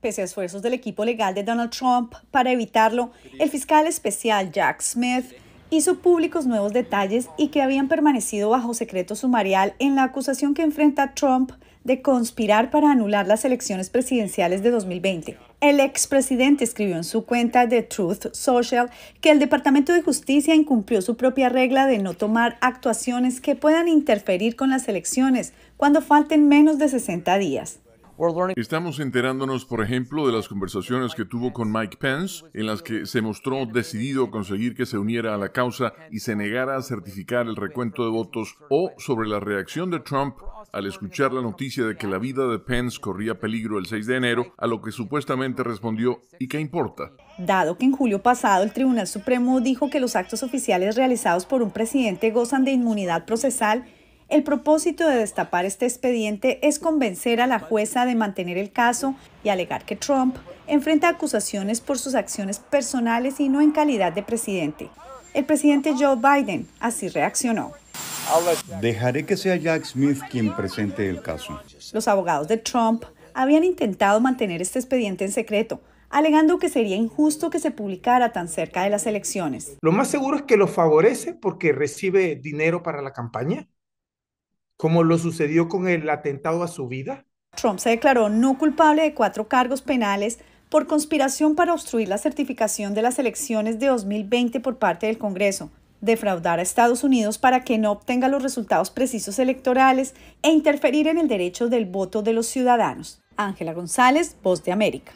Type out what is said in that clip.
Pese a esfuerzos del equipo legal de Donald Trump para evitarlo, el fiscal especial Jack Smith hizo públicos nuevos detalles y que habían permanecido bajo secreto sumarial en la acusación que enfrenta Trump de conspirar para anular las elecciones presidenciales de 2020. El expresidente escribió en su cuenta de Truth Social que el Departamento de Justicia incumplió su propia regla de no tomar actuaciones que puedan interferir con las elecciones cuando falten menos de 60 días. Estamos enterándonos, por ejemplo, de las conversaciones que tuvo con Mike Pence, en las que se mostró decidido a conseguir que se uniera a la causa y se negara a certificar el recuento de votos, o sobre la reacción de Trump al escuchar la noticia de que la vida de Pence corría peligro el 6 de enero, a lo que supuestamente respondió, ¿y qué importa? Dado que en julio pasado el Tribunal Supremo dijo que los actos oficiales realizados por un presidente gozan de inmunidad procesal, el propósito de destapar este expediente es convencer a la jueza de mantener el caso y alegar que Trump enfrenta acusaciones por sus acciones personales y no en calidad de presidente. El presidente Joe Biden así reaccionó. Dejaré que sea Jack Smith quien presente el caso. Los abogados de Trump habían intentado mantener este expediente en secreto, alegando que sería injusto que se publicara tan cerca de las elecciones. Lo más seguro es que lo favorece porque recibe dinero para la campaña como lo sucedió con el atentado a su vida? Trump se declaró no culpable de cuatro cargos penales por conspiración para obstruir la certificación de las elecciones de 2020 por parte del Congreso, defraudar a Estados Unidos para que no obtenga los resultados precisos electorales e interferir en el derecho del voto de los ciudadanos. Ángela González, Voz de América.